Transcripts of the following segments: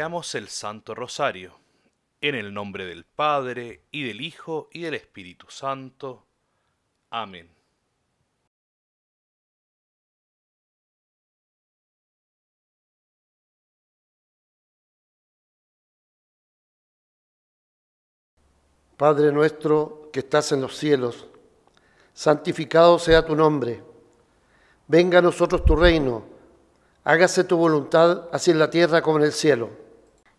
el Santo Rosario, en el nombre del Padre, y del Hijo, y del Espíritu Santo. Amén. Padre nuestro que estás en los cielos, santificado sea tu nombre. Venga a nosotros tu reino, hágase tu voluntad, así en la tierra como en el cielo.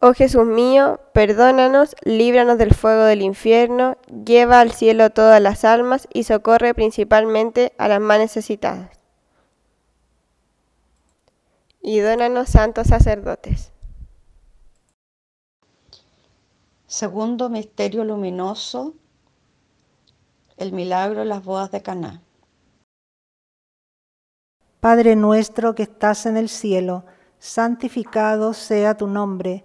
Oh Jesús mío, perdónanos, líbranos del fuego del infierno, lleva al cielo todas las almas y socorre principalmente a las más necesitadas. Y dónanos santos sacerdotes. Segundo misterio luminoso, el milagro de las bodas de Caná. Padre nuestro que estás en el cielo, santificado sea tu nombre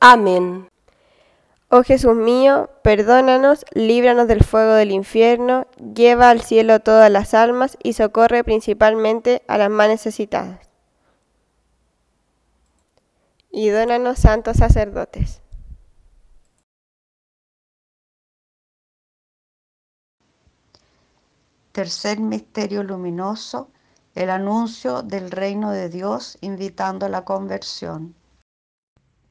Amén. Oh Jesús mío, perdónanos, líbranos del fuego del infierno, lleva al cielo todas las almas y socorre principalmente a las más necesitadas. Y dónanos santos sacerdotes. Tercer misterio luminoso, el anuncio del reino de Dios invitando a la conversión.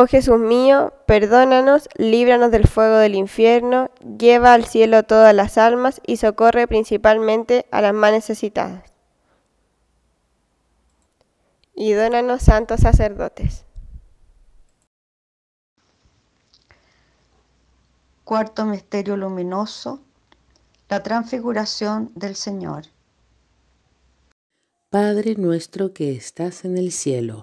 Oh Jesús mío, perdónanos, líbranos del fuego del infierno, lleva al cielo todas las almas y socorre principalmente a las más necesitadas. Y dónanos santos sacerdotes. Cuarto misterio luminoso, la transfiguración del Señor. Padre nuestro que estás en el cielo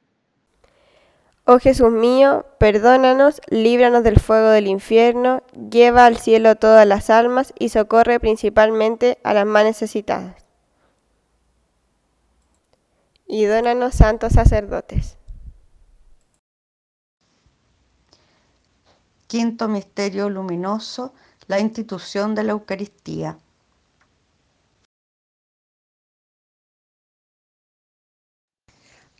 Oh Jesús mío, perdónanos, líbranos del fuego del infierno, lleva al cielo todas las almas y socorre principalmente a las más necesitadas. Y dónanos santos sacerdotes. Quinto misterio luminoso, la institución de la Eucaristía.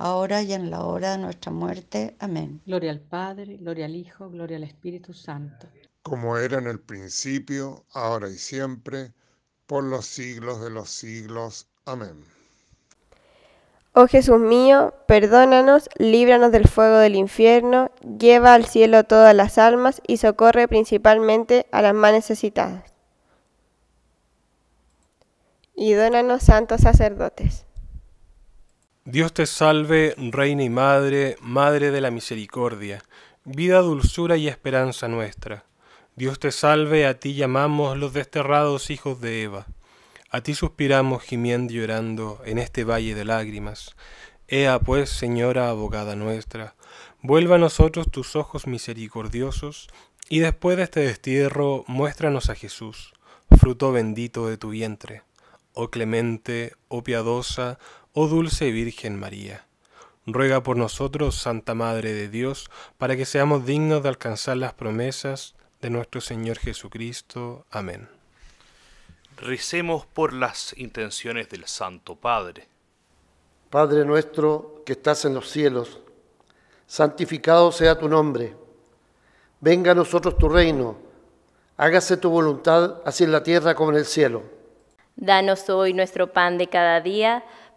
ahora y en la hora de nuestra muerte. Amén. Gloria al Padre, gloria al Hijo, gloria al Espíritu Santo. Como era en el principio, ahora y siempre, por los siglos de los siglos. Amén. Oh Jesús mío, perdónanos, líbranos del fuego del infierno, lleva al cielo todas las almas y socorre principalmente a las más necesitadas. Y dónanos santos sacerdotes. Dios te salve, Reina y Madre, Madre de la Misericordia, vida, dulzura y esperanza nuestra. Dios te salve, a ti llamamos los desterrados hijos de Eva. A ti suspiramos gimiendo y llorando en este valle de lágrimas. Ea pues, Señora abogada nuestra, vuelva a nosotros tus ojos misericordiosos, y después de este destierro muéstranos a Jesús, fruto bendito de tu vientre. Oh clemente, oh piadosa, Oh Dulce Virgen María, ruega por nosotros, Santa Madre de Dios, para que seamos dignos de alcanzar las promesas de nuestro Señor Jesucristo. Amén. Recemos por las intenciones del Santo Padre. Padre nuestro que estás en los cielos, santificado sea tu nombre. Venga a nosotros tu reino. Hágase tu voluntad, así en la tierra como en el cielo. Danos hoy nuestro pan de cada día